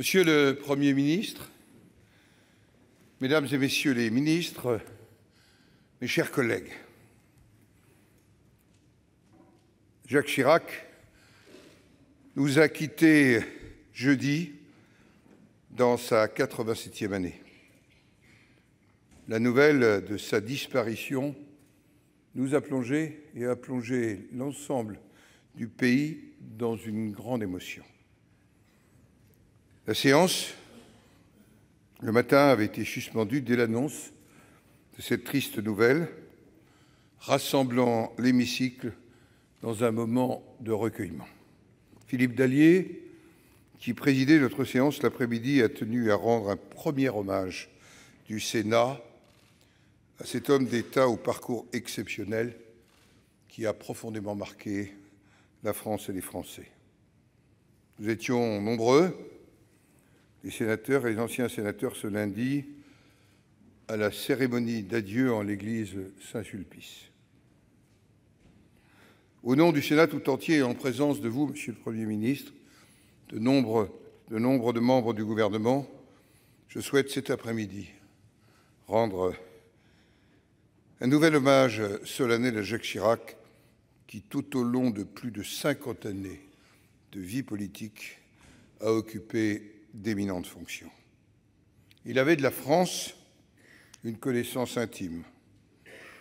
Monsieur le Premier ministre, Mesdames et Messieurs les ministres, mes chers collègues, Jacques Chirac nous a quittés jeudi dans sa 87e année. La nouvelle de sa disparition nous a plongé et a plongé l'ensemble du pays dans une grande émotion. La séance, le matin, avait été suspendue dès l'annonce de cette triste nouvelle, rassemblant l'hémicycle dans un moment de recueillement. Philippe Dallier, qui présidait notre séance l'après-midi, a tenu à rendre un premier hommage du Sénat à cet homme d'État au parcours exceptionnel qui a profondément marqué la France et les Français. Nous étions nombreux les sénateurs et les anciens sénateurs ce lundi à la cérémonie d'adieu en l'église Saint-Sulpice. Au nom du Sénat tout entier et en présence de vous, Monsieur le Premier ministre, de nombre de, nombre membres du gouvernement, je souhaite cet après-midi rendre un nouvel hommage solennel à Jacques Chirac, qui tout au long de plus de 50 années de vie politique a occupé d'éminentes fonctions. Il avait de la France une connaissance intime,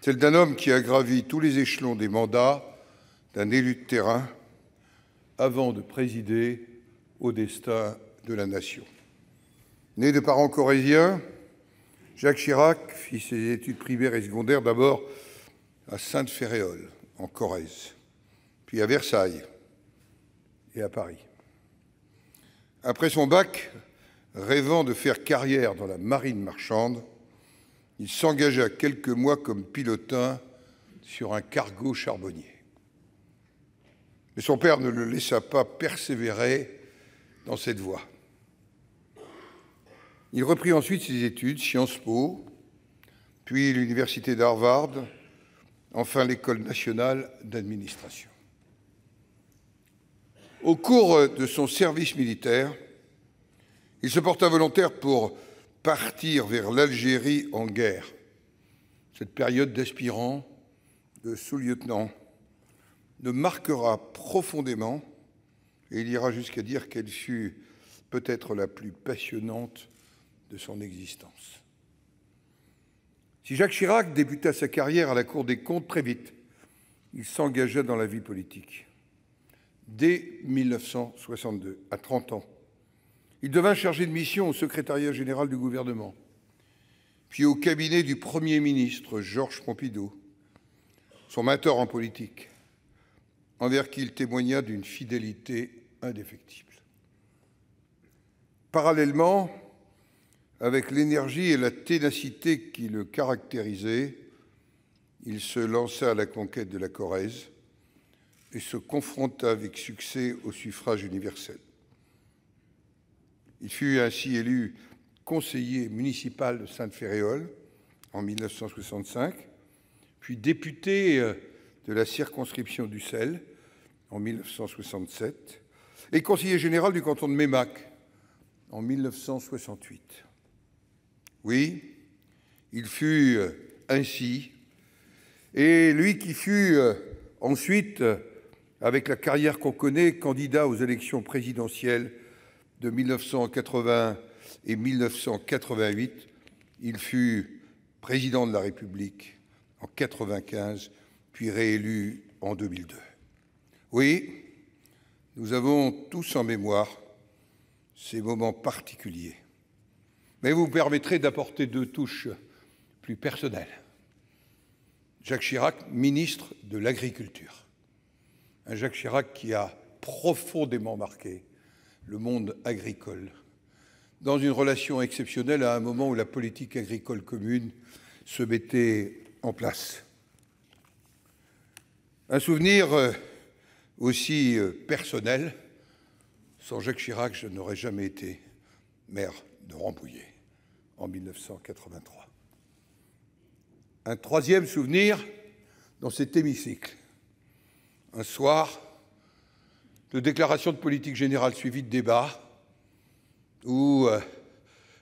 celle d'un homme qui a gravi tous les échelons des mandats d'un élu de terrain avant de présider au destin de la nation. Né de parents corréziens, Jacques Chirac fit ses études primaires et secondaires d'abord à Sainte-Féréole, en Corrèze, puis à Versailles et à Paris. Après son bac, rêvant de faire carrière dans la marine marchande, il s'engagea quelques mois comme pilotin sur un cargo charbonnier. Mais son père ne le laissa pas persévérer dans cette voie. Il reprit ensuite ses études, Sciences Po, puis l'Université d'Harvard, enfin l'École nationale d'administration. Au cours de son service militaire, il se porta volontaire pour partir vers l'Algérie en guerre. Cette période d'aspirant, de sous-lieutenant, le marquera profondément et il ira jusqu'à dire qu'elle fut peut-être la plus passionnante de son existence. Si Jacques Chirac débuta sa carrière à la Cour des comptes très vite, il s'engagea dans la vie politique dès 1962, à 30 ans. Il devint chargé de mission au secrétariat général du gouvernement, puis au cabinet du Premier ministre Georges Pompidou, son mentor en politique, envers qui il témoigna d'une fidélité indéfectible. Parallèlement, avec l'énergie et la ténacité qui le caractérisaient, il se lança à la conquête de la Corrèze, et se confronta avec succès au suffrage universel. Il fut ainsi élu conseiller municipal de Sainte-Féréole en 1965, puis député euh, de la circonscription du Sel en 1967 et conseiller général du canton de Mémac en 1968. Oui, il fut euh, ainsi, et lui qui fut euh, ensuite avec la carrière qu'on connaît, candidat aux élections présidentielles de 1980 et 1988. Il fut président de la République en 1995, puis réélu en 2002. Oui, nous avons tous en mémoire ces moments particuliers. Mais vous permettrez d'apporter deux touches plus personnelles. Jacques Chirac, ministre de l'Agriculture. Un Jacques Chirac qui a profondément marqué le monde agricole, dans une relation exceptionnelle à un moment où la politique agricole commune se mettait en place. Un souvenir euh, aussi euh, personnel, sans Jacques Chirac, je n'aurais jamais été maire de Rambouillet en 1983. Un troisième souvenir dans cet hémicycle, un soir de déclaration de politique générale suivie de débats où euh,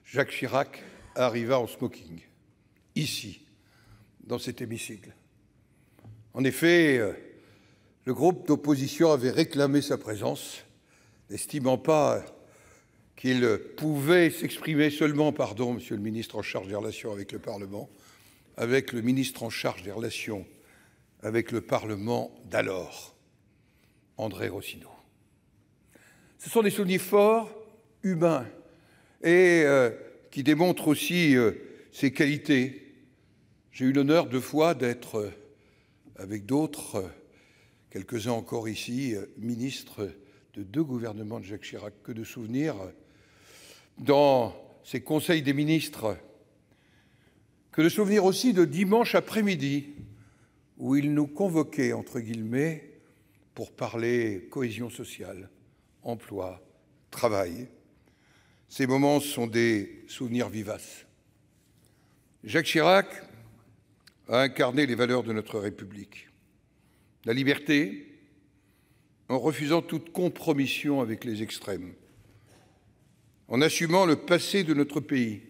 Jacques Chirac arriva en smoking, ici, dans cet hémicycle. En effet, euh, le groupe d'opposition avait réclamé sa présence, n'estimant pas euh, qu'il pouvait s'exprimer seulement, pardon, monsieur le ministre en charge des relations avec le Parlement, avec le ministre en charge des relations avec le Parlement d'alors, André Rossineau. Ce sont des souvenirs forts, humains, et euh, qui démontrent aussi ses euh, qualités. J'ai eu l'honneur deux fois d'être, euh, avec d'autres, quelques-uns encore ici, ministre de deux gouvernements de Jacques Chirac, que de souvenirs, dans ces conseils des ministres, que de souvenirs aussi de dimanche après-midi, où il nous convoquait, entre guillemets, pour parler cohésion sociale, emploi, travail. Ces moments sont des souvenirs vivaces. Jacques Chirac a incarné les valeurs de notre République. La liberté, en refusant toute compromission avec les extrêmes, en assumant le passé de notre pays,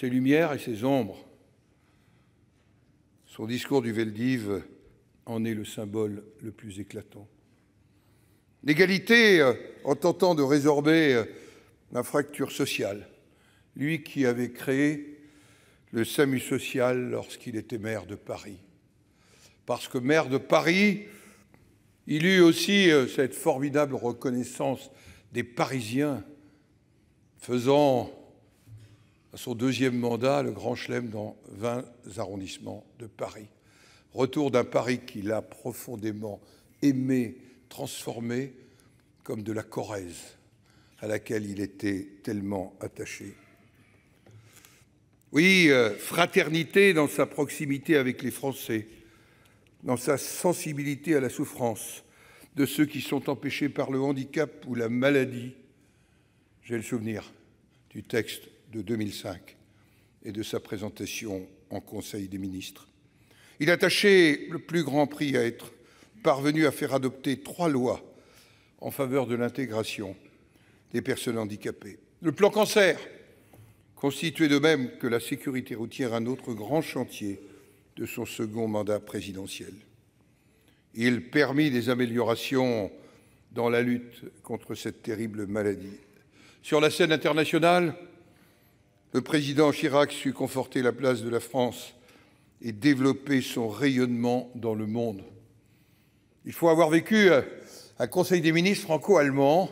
ses lumières et ses ombres, son discours du Veldiv en est le symbole le plus éclatant. L'égalité, euh, en tentant de résorber euh, la fracture sociale, lui qui avait créé le SAMU social lorsqu'il était maire de Paris. Parce que maire de Paris, il eut aussi euh, cette formidable reconnaissance des Parisiens faisant à son deuxième mandat, le Grand Chelem dans 20 arrondissements de Paris. Retour d'un Paris qu'il a profondément aimé, transformé, comme de la Corrèze, à laquelle il était tellement attaché. Oui, euh, fraternité dans sa proximité avec les Français, dans sa sensibilité à la souffrance de ceux qui sont empêchés par le handicap ou la maladie. J'ai le souvenir du texte de 2005 et de sa présentation en Conseil des ministres. Il attachait le plus grand prix à être parvenu à faire adopter trois lois en faveur de l'intégration des personnes handicapées. Le plan cancer, constituait de même que la sécurité routière, un autre grand chantier de son second mandat présidentiel. Il permit des améliorations dans la lutte contre cette terrible maladie. Sur la scène internationale, le président Chirac sut conforter la place de la France et développer son rayonnement dans le monde. Il faut avoir vécu euh, un Conseil des ministres franco-allemand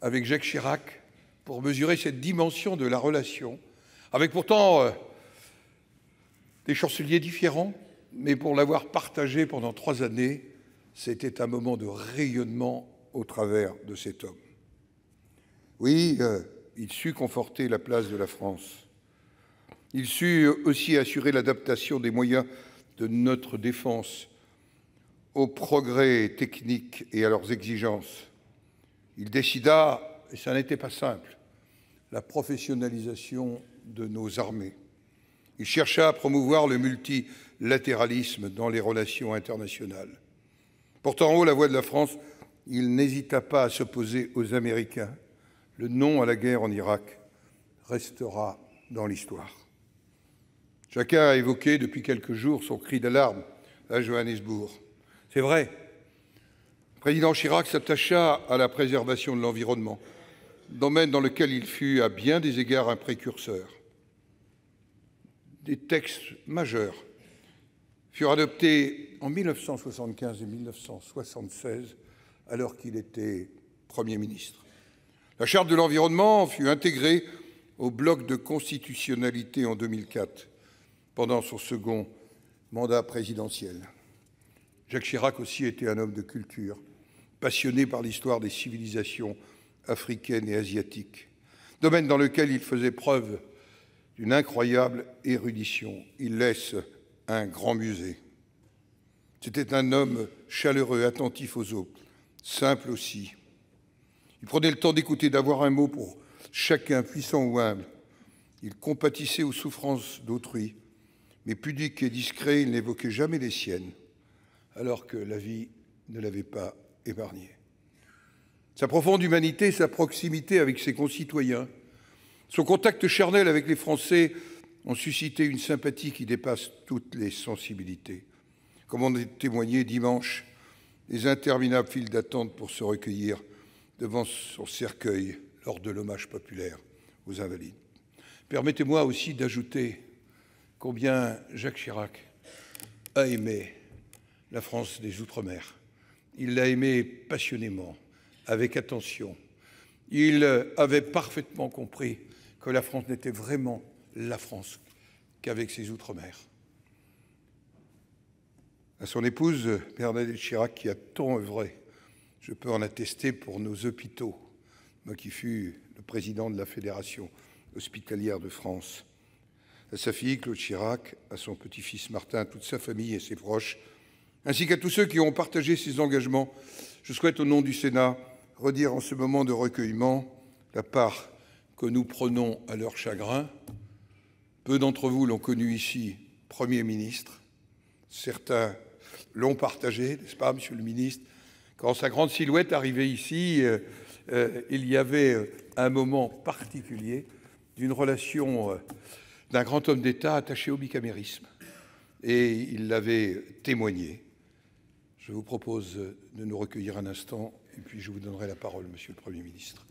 avec Jacques Chirac pour mesurer cette dimension de la relation, avec pourtant euh, des chanceliers différents, mais pour l'avoir partagé pendant trois années, c'était un moment de rayonnement au travers de cet homme. Oui, euh, il sut conforter la place de la France. Il sut aussi assurer l'adaptation des moyens de notre défense aux progrès techniques et à leurs exigences. Il décida, et ça n'était pas simple, la professionnalisation de nos armées. Il chercha à promouvoir le multilatéralisme dans les relations internationales. Portant haut la voix de la France, il n'hésita pas à s'opposer aux Américains le nom à la guerre en Irak restera dans l'histoire. Chacun a évoqué depuis quelques jours son cri d'alarme à Johannesburg. C'est vrai, le président Chirac s'attacha à la préservation de l'environnement, domaine dans lequel il fut à bien des égards un précurseur. Des textes majeurs furent adoptés en 1975 et 1976 alors qu'il était Premier ministre. La Charte de l'environnement fut intégrée au bloc de constitutionnalité en 2004, pendant son second mandat présidentiel. Jacques Chirac aussi était un homme de culture, passionné par l'histoire des civilisations africaines et asiatiques, domaine dans lequel il faisait preuve d'une incroyable érudition. Il laisse un grand musée. C'était un homme chaleureux, attentif aux autres, simple aussi, il prenait le temps d'écouter, d'avoir un mot pour chacun, puissant ou humble. Il compatissait aux souffrances d'autrui, mais pudique et discret, il n'évoquait jamais les siennes, alors que la vie ne l'avait pas épargné. Sa profonde humanité, sa proximité avec ses concitoyens, son contact charnel avec les Français ont suscité une sympathie qui dépasse toutes les sensibilités, comme on a témoigné dimanche les interminables files d'attente pour se recueillir devant son cercueil lors de l'hommage populaire aux Invalides. Permettez-moi aussi d'ajouter combien Jacques Chirac a aimé la France des Outre-mer. Il l'a aimé passionnément, avec attention. Il avait parfaitement compris que la France n'était vraiment la France qu'avec ses Outre-mer. À son épouse Bernadette Chirac, qui a tant œuvré je peux en attester pour nos hôpitaux, moi qui fus le président de la Fédération hospitalière de France, à sa fille Claude Chirac, à son petit-fils Martin, à toute sa famille et ses proches, ainsi qu'à tous ceux qui ont partagé ses engagements. Je souhaite, au nom du Sénat, redire en ce moment de recueillement la part que nous prenons à leur chagrin. Peu d'entre vous l'ont connu ici, Premier ministre. Certains l'ont partagé, n'est-ce pas, Monsieur le ministre quand sa grande silhouette arrivait ici, euh, euh, il y avait euh, un moment particulier d'une relation d'un grand homme d'État attaché au bicamérisme. Et il l'avait témoigné. Je vous propose de nous recueillir un instant, et puis je vous donnerai la parole, Monsieur le Premier ministre.